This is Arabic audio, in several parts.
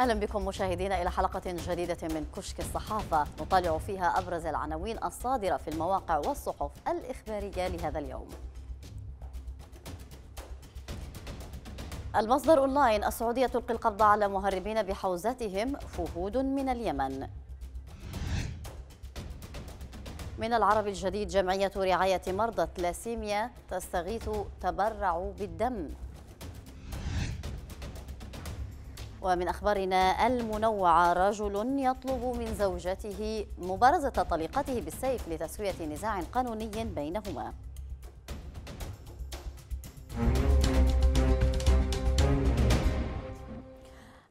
أهلا بكم مشاهدينا إلى حلقة جديدة من كشك الصحافة نطالع فيها أبرز العناوين الصادرة في المواقع والصحف الإخبارية لهذا اليوم المصدر أونلاين السعودية تلقي القبض على مهربين بحوزتهم فهود من اليمن من العرب الجديد جمعية رعاية مرضى التلاسيميا تستغيث تبرع بالدم ومن أخبارنا المنوعة رجل يطلب من زوجته مبارزة طليقته بالسيف لتسوية نزاع قانوني بينهما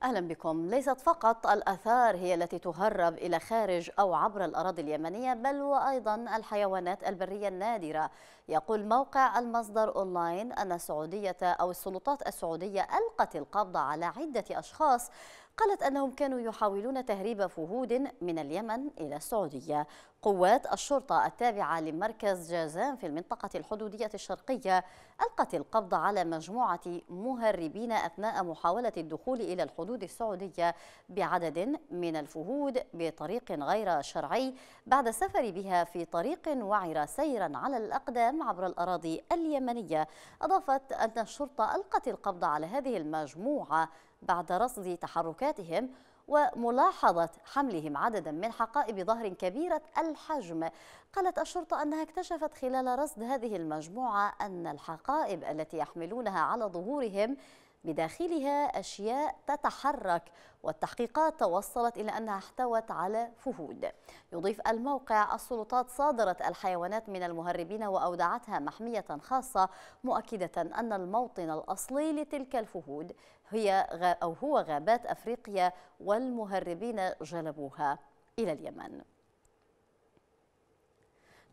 أهلا بكم ليست فقط الأثار هي التي تهرب إلى خارج أو عبر الأراضي اليمنية بل وأيضا الحيوانات البرية النادرة يقول موقع المصدر أونلاين أن السعودية أو السلطات السعودية ألقت القبض على عدة أشخاص قالت أنهم كانوا يحاولون تهريب فهود من اليمن إلى السعودية قوات الشرطة التابعة لمركز جازان في المنطقة الحدودية الشرقية ألقت القبض على مجموعة مهربين أثناء محاولة الدخول إلى الحدود السعودية بعدد من الفهود بطريق غير شرعي بعد السفر بها في طريق وعر سيرا على الأقدام عبر الأراضي اليمنية أضافت أن الشرطة ألقت القبض على هذه المجموعة بعد رصد تحركاتهم وملاحظة حملهم عددا من حقائب ظهر كبيرة الحجم قالت الشرطة أنها اكتشفت خلال رصد هذه المجموعة أن الحقائب التي يحملونها على ظهورهم بداخلها أشياء تتحرك والتحقيقات توصلت إلى أنها احتوت على فهود يضيف الموقع السلطات صادرت الحيوانات من المهربين وأودعتها محمية خاصة مؤكدة أن الموطن الأصلي لتلك الفهود هي أو هو غابات أفريقيا والمهربين جلبوها إلى اليمن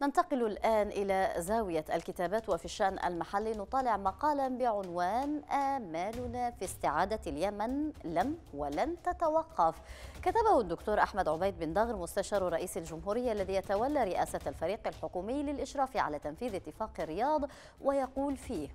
ننتقل الآن إلى زاوية الكتابات وفي الشأن المحلي نطالع مقالا بعنوان آمالنا في استعادة اليمن لم ولن تتوقف كتبه الدكتور أحمد عبيد بن دغر مستشار رئيس الجمهورية الذي يتولى رئاسة الفريق الحكومي للإشراف على تنفيذ اتفاق الرياض ويقول فيه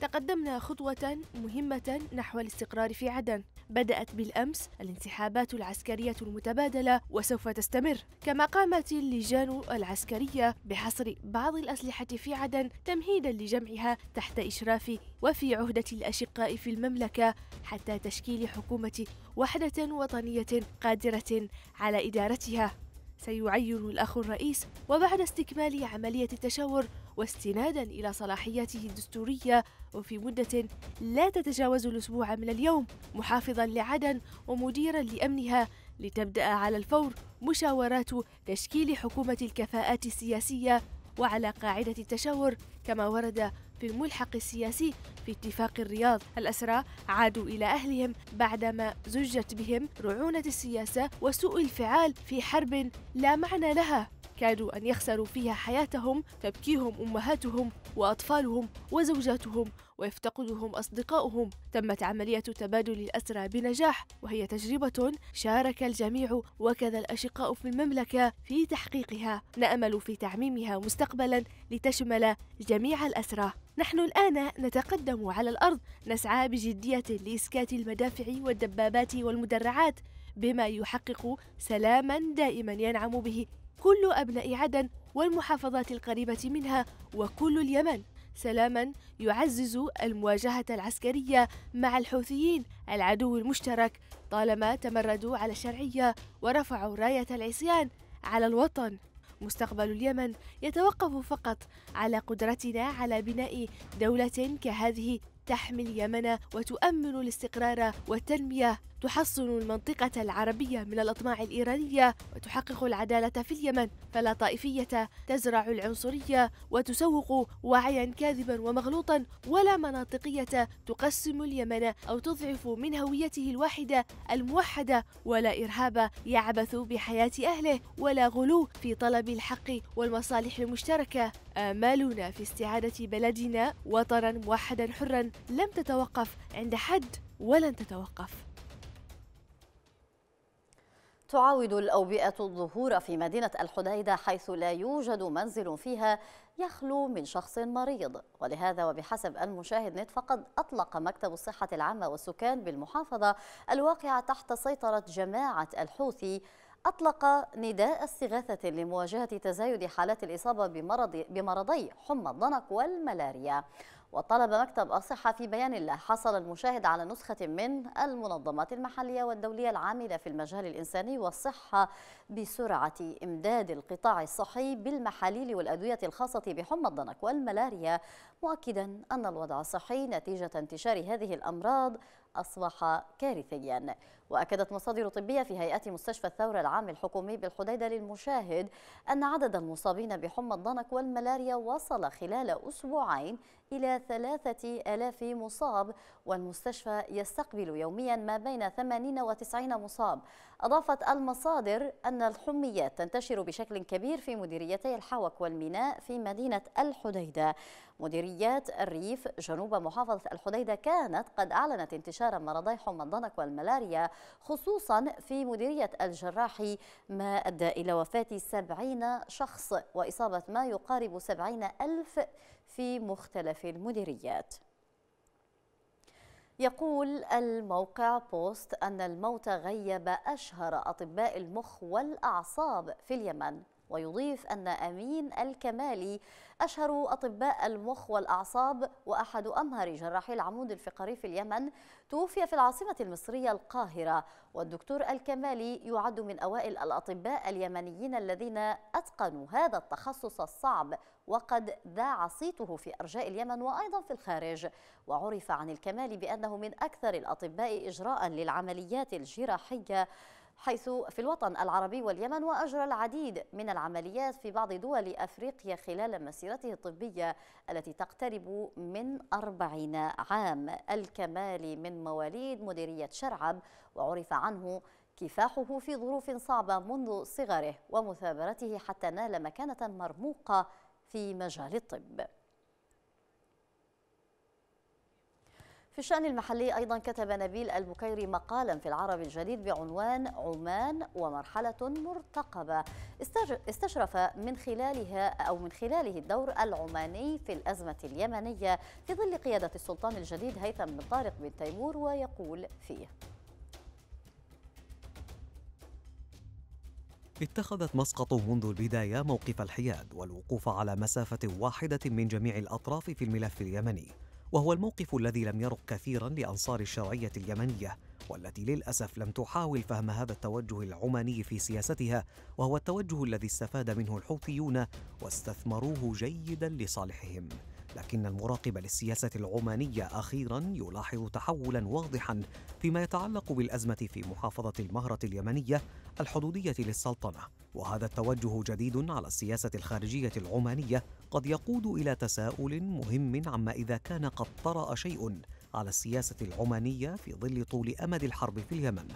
تقدمنا خطوة مهمة نحو الاستقرار في عدن بدأت بالأمس الانسحابات العسكرية المتبادلة وسوف تستمر كما قامت اللجان العسكرية بحصر بعض الأسلحة في عدن تمهيدا لجمعها تحت إشراف وفي عهدة الأشقاء في المملكة حتى تشكيل حكومة وحدة وطنية قادرة على إدارتها سيعين الأخ الرئيس وبعد استكمال عملية التشاور واستنادا إلى صلاحياته الدستورية وفي مدة لا تتجاوز الأسبوع من اليوم محافظا لعدن ومديرا لأمنها لتبدأ على الفور مشاورات تشكيل حكومة الكفاءات السياسية وعلى قاعدة التشاور كما ورد في الملحق السياسي في اتفاق الرياض الأسرى عادوا إلى أهلهم بعدما زجت بهم رعونة السياسة وسوء الفعال في حرب لا معنى لها كادوا أن يخسروا فيها حياتهم تبكيهم أمهاتهم وأطفالهم وزوجاتهم ويفتقدهم أصدقاؤهم تمت عملية تبادل الأسرى بنجاح وهي تجربة شارك الجميع وكذا الأشقاء في المملكة في تحقيقها نأمل في تعميمها مستقبلا لتشمل جميع الأسرى نحن الآن نتقدم على الأرض نسعى بجدية لإسكات المدافع والدبابات والمدرعات بما يحقق سلاما دائما ينعم به كل أبناء عدن والمحافظات القريبة منها وكل اليمن سلاما يعزز المواجهة العسكرية مع الحوثيين العدو المشترك طالما تمردوا على الشرعية ورفعوا راية العصيان على الوطن مستقبل اليمن يتوقف فقط على قدرتنا على بناء دولة كهذه تحمي اليمن وتؤمن الاستقرار والتنمية تحصن المنطقة العربية من الأطماع الإيرانية وتحقق العدالة في اليمن فلا طائفية تزرع العنصرية وتسوق وعيا كاذبا ومغلوطا ولا مناطقية تقسم اليمن أو تضعف من هويته الواحدة الموحدة ولا إرهاب يعبث بحياة أهله ولا غلو في طلب الحق والمصالح المشتركة آمالنا في استعادة بلدنا وطنا موحدا حرا لم تتوقف عند حد ولن تتوقف تعاود الأوبئة الظهور في مدينة الحديدة حيث لا يوجد منزل فيها يخلو من شخص مريض ولهذا وبحسب المشاهد نت فقد أطلق مكتب الصحة العامة والسكان بالمحافظة الواقعة تحت سيطرة جماعة الحوثي أطلق نداء استغاثة لمواجهة تزايد حالات الإصابة بمرض بمرضي حمى الضنك والملاريا وطلب مكتب الصحة في بيان له حصل المشاهد على نسخة من المنظمات المحلية والدولية العاملة في المجال الإنساني والصحة بسرعة إمداد القطاع الصحي بالمحاليل والأدوية الخاصة بحمى الضنك والملاريا مؤكدا أن الوضع الصحي نتيجة انتشار هذه الأمراض أصبح كارثيا وأكدت مصادر طبية في هيئة مستشفى الثورة العام الحكومي بالحديدة للمشاهد أن عدد المصابين بحمى الضنك والملاريا وصل خلال أسبوعين إلى ثلاثة ألاف مصاب والمستشفى يستقبل يوميا ما بين 80 و90 مصاب أضافت المصادر أن الحميات تنتشر بشكل كبير في مديريتي الحوك والميناء في مدينة الحديدة مديريات الريف جنوب محافظة الحديدة كانت قد أعلنت انتشار مرضي حمى الضنك والملاريا خصوصا في مديرية الجراح ما أدى إلى وفاة 70 شخص وإصابة ما يقارب 70 ألف في مختلف المديريات يقول الموقع بوست أن الموت غيب أشهر أطباء المخ والأعصاب في اليمن ويضيف أن أمين الكمالي أشهر أطباء المخ والأعصاب وأحد أمهر جراحي العمود الفقري في اليمن توفي في العاصمة المصرية القاهرة والدكتور الكمالي يعد من أوائل الأطباء اليمنيين الذين أتقنوا هذا التخصص الصعب وقد ذاع صيته في أرجاء اليمن وأيضا في الخارج وعرف عن الكمالي بأنه من أكثر الأطباء إجراء للعمليات الجراحية حيث في الوطن العربي واليمن وأجرى العديد من العمليات في بعض دول أفريقيا خلال مسيرته الطبية التي تقترب من أربعين عام الكمالي من مواليد مديرية شرعب وعرف عنه كفاحه في ظروف صعبة منذ صغره ومثابرته حتى نال مكانة مرموقة في مجال الطب في الشأن المحلي أيضا كتب نبيل البكيري مقالا في العرب الجديد بعنوان عمان ومرحلة مرتقبة استشرف من خلالها أو من خلاله الدور العماني في الأزمة اليمنية في ظل قيادة السلطان الجديد هيثم بن طارق بن تيمور ويقول فيه اتخذت مسقط منذ البداية موقف الحياد والوقوف على مسافة واحدة من جميع الأطراف في الملف اليمني وهو الموقف الذي لم يرق كثيرا لأنصار الشرعية اليمنية والتي للأسف لم تحاول فهم هذا التوجه العماني في سياستها وهو التوجه الذي استفاد منه الحوثيون واستثمروه جيدا لصالحهم لكن المراقب للسياسة العمانية أخيرا يلاحظ تحولا واضحا فيما يتعلق بالأزمة في محافظة المهرة اليمنية الحدودية للسلطنة وهذا التوجه جديد على السياسة الخارجية العمانية قد يقود إلى تساؤل مهم عما إذا كان قد طرأ شيء على السياسة العمانية في ظل طول أمد الحرب في اليمن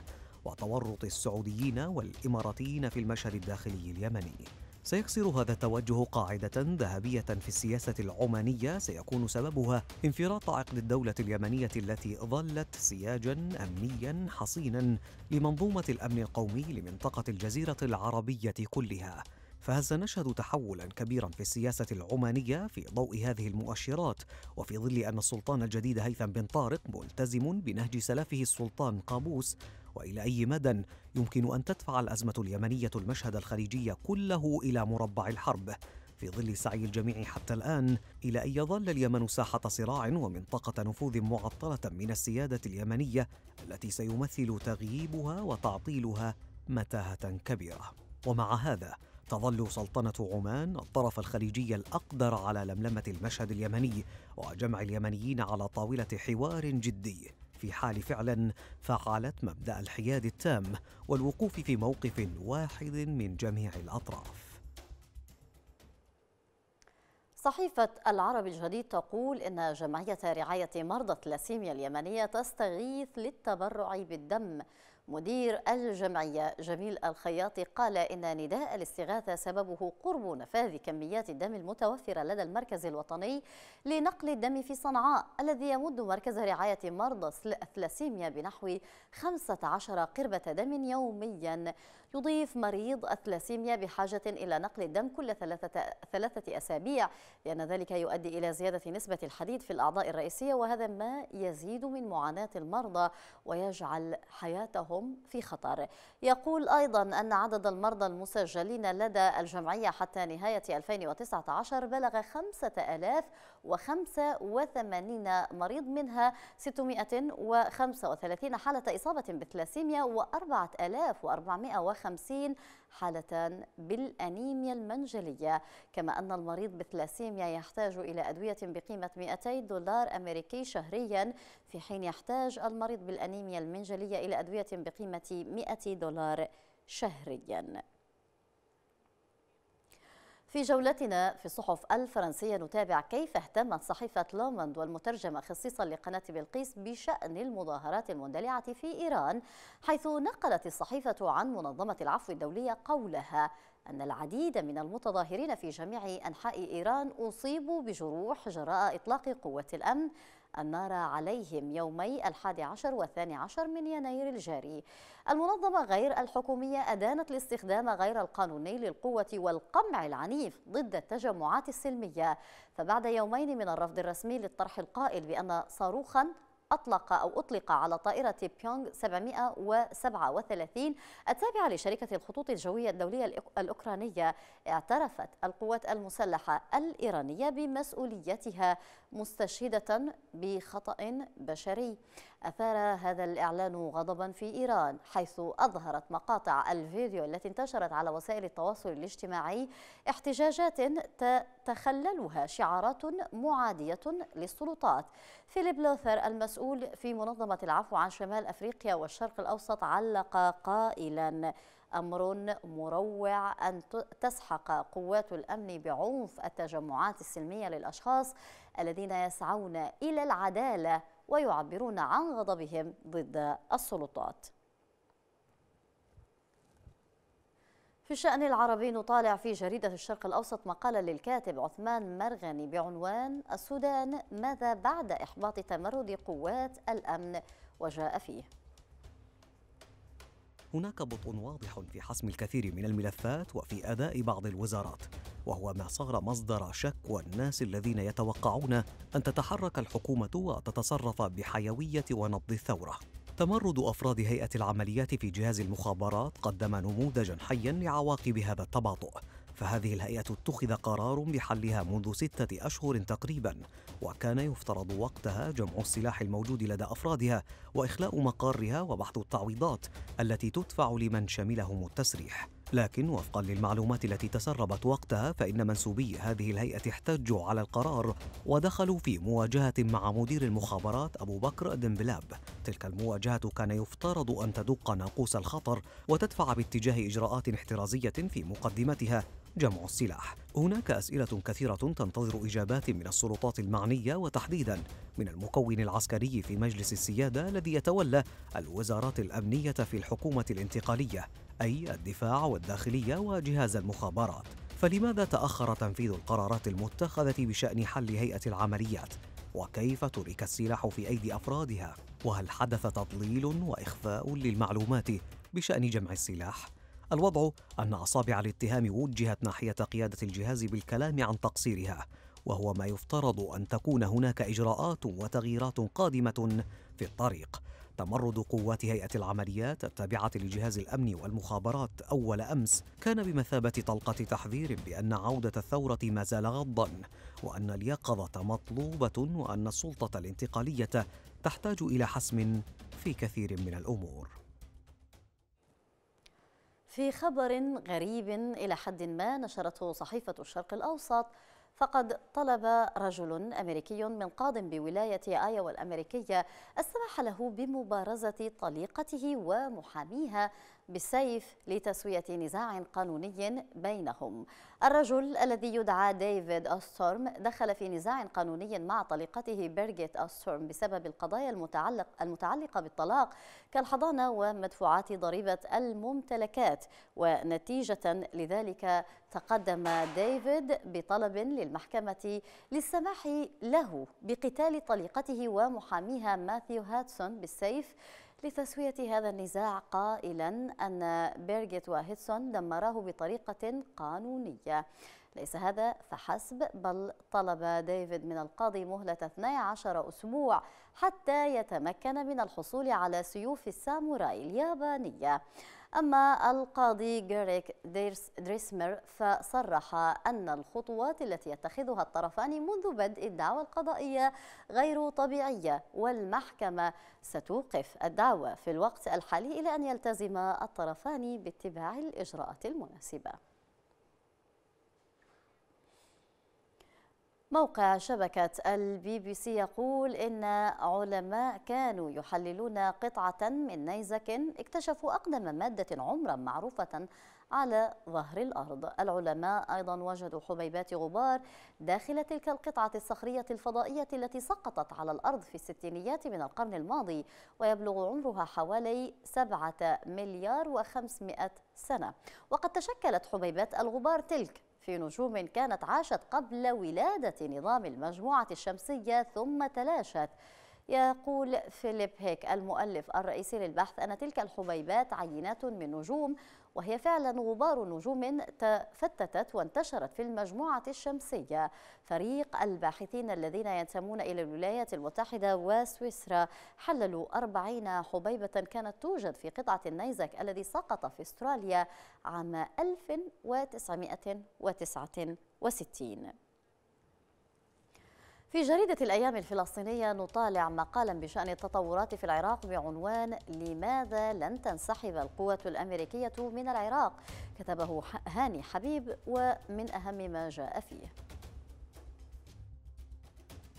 وتورط السعوديين والإماراتيين في المشهد الداخلي اليمني سيكسر هذا التوجه قاعدة ذهبية في السياسة العمانية سيكون سببها انفراط عقد الدولة اليمنية التي ظلت سياجا أمنيا حصينا لمنظومة الأمن القومي لمنطقة الجزيرة العربية كلها فهل سنشهد تحولا كبيرا في السياسة العمانية في ضوء هذه المؤشرات وفي ظل أن السلطان الجديد هيثم بن طارق ملتزم بنهج سلفه السلطان قابوس وإلى أي مدى يمكن أن تدفع الأزمة اليمنية المشهد الخليجي كله إلى مربع الحرب في ظل سعي الجميع حتى الآن إلى أن يظل اليمن ساحة صراع ومنطقة نفوذ معطلة من السيادة اليمنية التي سيمثل تغييبها وتعطيلها متاهة كبيرة ومع هذا تظل سلطنة عمان الطرف الخليجي الأقدر على لملمة المشهد اليمني وجمع اليمنيين على طاولة حوار جدي في حال فعلا فعلت مبدأ الحياد التام والوقوف في موقف واحد من جميع الأطراف صحيفة العرب الجديد تقول إن جمعية رعاية مرضى الثلاسيميا اليمنية تستغيث للتبرع بالدم مدير الجمعية جميل الخياطي قال إن نداء الاستغاثة سببه قرب نفاذ كميات الدم المتوفرة لدى المركز الوطني لنقل الدم في صنعاء الذي يمد مركز رعاية مرضى الثلاسيميا بنحو 15 قربة دم يوميا يضيف مريض الثلاسيميا بحاجة إلى نقل الدم كل ثلاثة, ثلاثة أسابيع لأن ذلك يؤدي إلى زيادة نسبة الحديد في الأعضاء الرئيسية وهذا ما يزيد من معاناة المرضى ويجعل حياتهم هم في خطر يقول أيضا أن عدد المرضى المسجلين لدى الجمعية حتى نهاية 2019 بلغ 5085 مريض منها 635 حالة إصابة بالثلاسيميا و 4450 حالة بالأنيميا المنجلية كما أن المريض بالثلاسيميا يحتاج إلى أدوية بقيمة 200 دولار أمريكي شهريا في حين يحتاج المريض بالأنيميا المنجلية إلى أدوية بقيمة 100 دولار شهريا في جولتنا في الصحف الفرنسية نتابع كيف اهتمت صحيفة لوموند والمترجمة خصيصا لقناة بلقيس بشأن المظاهرات المندلعة في إيران حيث نقلت الصحيفة عن منظمة العفو الدولية قولها أن العديد من المتظاهرين في جميع أنحاء إيران أصيبوا بجروح جراء إطلاق قوة الأمن النار عليهم يومي الحادي عشر والثاني عشر من يناير الجاري المنظمة غير الحكومية أدانت الاستخدام غير القانوني للقوة والقمع العنيف ضد التجمعات السلمية فبعد يومين من الرفض الرسمي للطرح القائل بأن صاروخا أطلق أو أطلق على طائرة بيونغ 737 التابعة لشركة الخطوط الجوية الدولية الأوكرانية اعترفت القوات المسلحة الإيرانية بمسؤوليتها مستشهدة بخطأ بشري أثار هذا الإعلان غضبا في إيران حيث أظهرت مقاطع الفيديو التي انتشرت على وسائل التواصل الاجتماعي احتجاجات تخللها شعارات معادية للسلطات فيليب لوثر المسؤول في منظمة العفو عن شمال أفريقيا والشرق الأوسط علق قائلا أمر مروع أن تسحق قوات الأمن بعنف التجمعات السلمية للأشخاص الذين يسعون إلى العدالة ويعبرون عن غضبهم ضد السلطات في الشأن العربي نطالع في جريدة الشرق الأوسط مقالا للكاتب عثمان مرغني بعنوان السودان ماذا بعد إحباط تمرد قوات الأمن وجاء فيه هناك بطء واضح في حسم الكثير من الملفات وفي أداء بعض الوزارات وهو ما صار مصدر شكوى الناس الذين يتوقعون أن تتحرك الحكومة وتتصرف بحيوية ونبض الثورة تمرد أفراد هيئة العمليات في جهاز المخابرات قدم نموذجا حيا لعواقب هذا التباطؤ فهذه الهيئة اتخذ قرار بحلها منذ ستة أشهر تقريبا وكان يفترض وقتها جمع السلاح الموجود لدى أفرادها وإخلاء مقارها وبحث التعويضات التي تدفع لمن شملهم التسريح لكن وفقا للمعلومات التي تسربت وقتها فإن منسوبي هذه الهيئة احتجوا على القرار ودخلوا في مواجهة مع مدير المخابرات أبو بكر دمبلاب تلك المواجهة كان يفترض أن تدق ناقوس الخطر وتدفع باتجاه إجراءات احترازية في مقدمتها جمع السلاح هناك أسئلة كثيرة تنتظر إجابات من السلطات المعنية وتحديدا من المكون العسكري في مجلس السيادة الذي يتولى الوزارات الأمنية في الحكومة الانتقالية أي الدفاع والداخلية وجهاز المخابرات فلماذا تأخر تنفيذ القرارات المتخذة بشأن حل هيئة العمليات؟ وكيف ترك السلاح في أيدي أفرادها؟ وهل حدث تضليل وإخفاء للمعلومات بشأن جمع السلاح؟ الوضع أن أصابع الاتهام وجهت ناحية قيادة الجهاز بالكلام عن تقصيرها وهو ما يفترض أن تكون هناك إجراءات وتغييرات قادمة في الطريق تمرد قوات هيئة العمليات التابعة لجهاز الأمن والمخابرات أول أمس كان بمثابة طلقة تحذير بأن عودة الثورة ما زال غضا وأن اليقظة مطلوبة وأن السلطة الانتقالية تحتاج إلى حسم في كثير من الأمور في خبر غريب إلى حد ما نشرته صحيفة الشرق الأوسط فقد طلب رجل أمريكي من قاض بولاية آيوا الأمريكية السماح له بمبارزة طليقته ومحاميها بالسيف لتسوية نزاع قانوني بينهم الرجل الذي يدعى ديفيد أستورم دخل في نزاع قانوني مع طليقته بيرجيت أستورم بسبب القضايا المتعلق المتعلقة بالطلاق كالحضانة ومدفوعات ضريبة الممتلكات ونتيجة لذلك تقدم ديفيد بطلب للمحكمة للسماح له بقتال طليقته ومحاميها ماثيو هاتسون بالسيف لتسوية هذا النزاع قائلا أن بيرجيت وهيدسون دمراه بطريقة قانونية ليس هذا فحسب بل طلب ديفيد من القاضي مهلة 12 أسبوع حتى يتمكن من الحصول على سيوف الساموراي اليابانية أما القاضي غريك دريسمر فصرح أن الخطوات التي يتخذها الطرفان منذ بدء الدعوة القضائية غير طبيعية والمحكمة ستوقف الدعوة في الوقت الحالي إلى أن يلتزم الطرفان باتباع الإجراءات المناسبة موقع شبكة البي بي سي يقول إن علماء كانوا يحللون قطعة من نيزك اكتشفوا أقدم مادة عمرا معروفة على ظهر الأرض العلماء أيضا وجدوا حبيبات غبار داخل تلك القطعة الصخرية الفضائية التي سقطت على الأرض في الستينيات من القرن الماضي ويبلغ عمرها حوالي 7 مليار و500 سنة وقد تشكلت حبيبات الغبار تلك في نجوم كانت عاشت قبل ولادة نظام المجموعة الشمسية ثم تلاشت يقول فيليب هيك المؤلف الرئيسي للبحث أن تلك الحبيبات عينات من نجوم وهي فعلا غبار نجوم تفتتت وانتشرت في المجموعة الشمسية فريق الباحثين الذين ينتمون إلى الولايات المتحدة وسويسرا حللوا أربعين حبيبة كانت توجد في قطعة النيزك الذي سقط في استراليا عام 1969 في جريدة الأيام الفلسطينية نطالع مقالا بشأن التطورات في العراق بعنوان لماذا لن تنسحب القوة الأمريكية من العراق كتبه هاني حبيب ومن أهم ما جاء فيه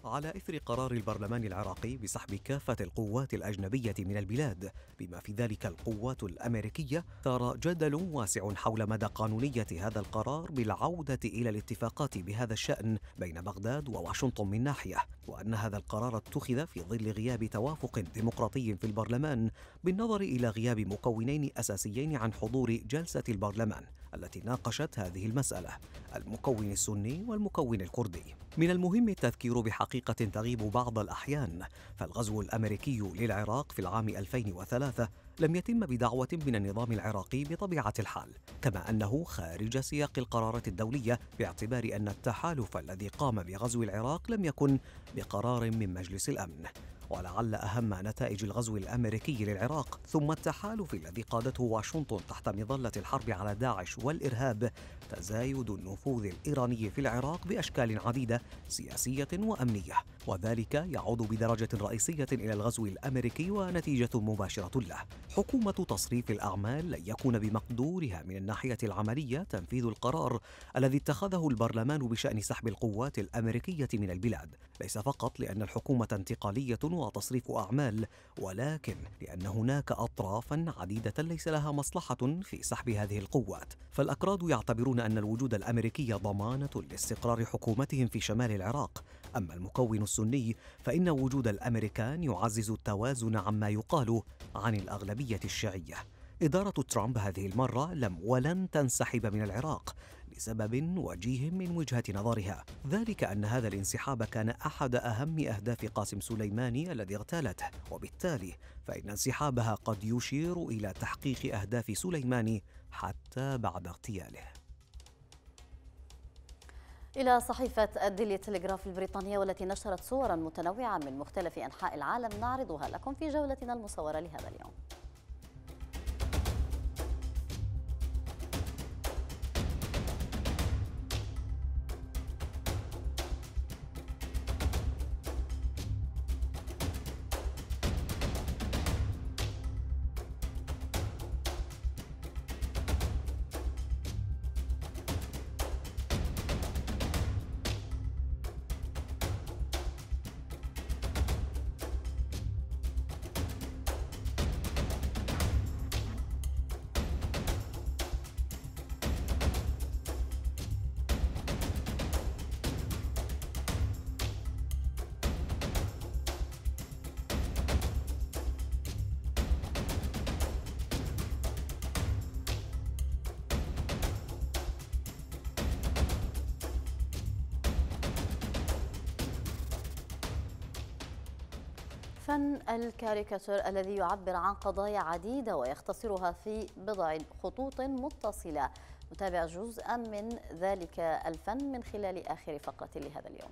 على إثر قرار البرلمان العراقي بسحب كافة القوات الأجنبية من البلاد بما في ذلك القوات الأمريكية ثار جدل واسع حول مدى قانونية هذا القرار بالعودة إلى الاتفاقات بهذا الشأن بين بغداد وواشنطن من ناحية وأن هذا القرار اتخذ في ظل غياب توافق ديمقراطي في البرلمان بالنظر إلى غياب مكونين أساسيين عن حضور جلسة البرلمان التي ناقشت هذه المسألة المكون السني والمكون الكردي من المهم التذكير بحقيقة تغيب بعض الأحيان فالغزو الأمريكي للعراق في العام 2003 لم يتم بدعوة من النظام العراقي بطبيعة الحال كما أنه خارج سياق القرارات الدولية باعتبار أن التحالف الذي قام بغزو العراق لم يكن بقرار من مجلس الأمن ولعل أهم نتائج الغزو الأمريكي للعراق ثم التحالف الذي قادته واشنطن تحت مظلة الحرب على داعش والإرهاب تزايد النفوذ الإيراني في العراق بأشكال عديدة سياسية وأمنية وذلك يعود بدرجة رئيسية إلى الغزو الأمريكي ونتيجة مباشرة له حكومة تصريف الأعمال لن يكون بمقدورها من الناحية العملية تنفيذ القرار الذي اتخذه البرلمان بشأن سحب القوات الأمريكية من البلاد ليس فقط لأن الحكومة انتقالية وتصريف أعمال ولكن لأن هناك أطرافا عديدة ليس لها مصلحة في سحب هذه القوات فالأكراد يعتبرون أن الوجود الأمريكي ضمانة لاستقرار حكومتهم في شمال العراق أما المكون السني فإن وجود الأمريكان يعزز التوازن عما يقال عن الأغلبية الشيعية إدارة ترامب هذه المرة لم ولن تنسحب من العراق لسبب وجيه من وجهة نظرها ذلك أن هذا الانسحاب كان أحد أهم أهداف قاسم سليماني الذي اغتالته وبالتالي فإن انسحابها قد يشير إلى تحقيق أهداف سليماني حتى بعد اغتياله إلى صحيفة الديلي تلغراف البريطانية والتي نشرت صورا متنوعة من مختلف أنحاء العالم نعرضها لكم في جولتنا المصورة لهذا اليوم فن الكاريكاتور الذي يعبر عن قضايا عديدة ويختصرها في بضع خطوط متصلة نتابع جزءا من ذلك الفن من خلال آخر فقرة لهذا اليوم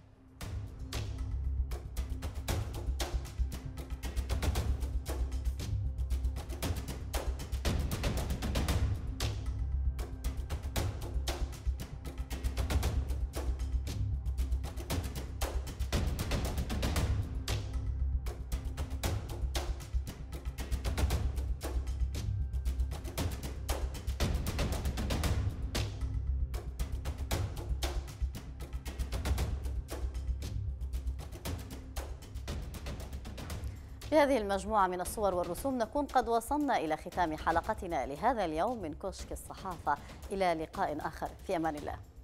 بهذه المجموعة من الصور والرسوم نكون قد وصلنا إلى ختام حلقتنا لهذا اليوم من كشك الصحافة إلى لقاء آخر في أمان الله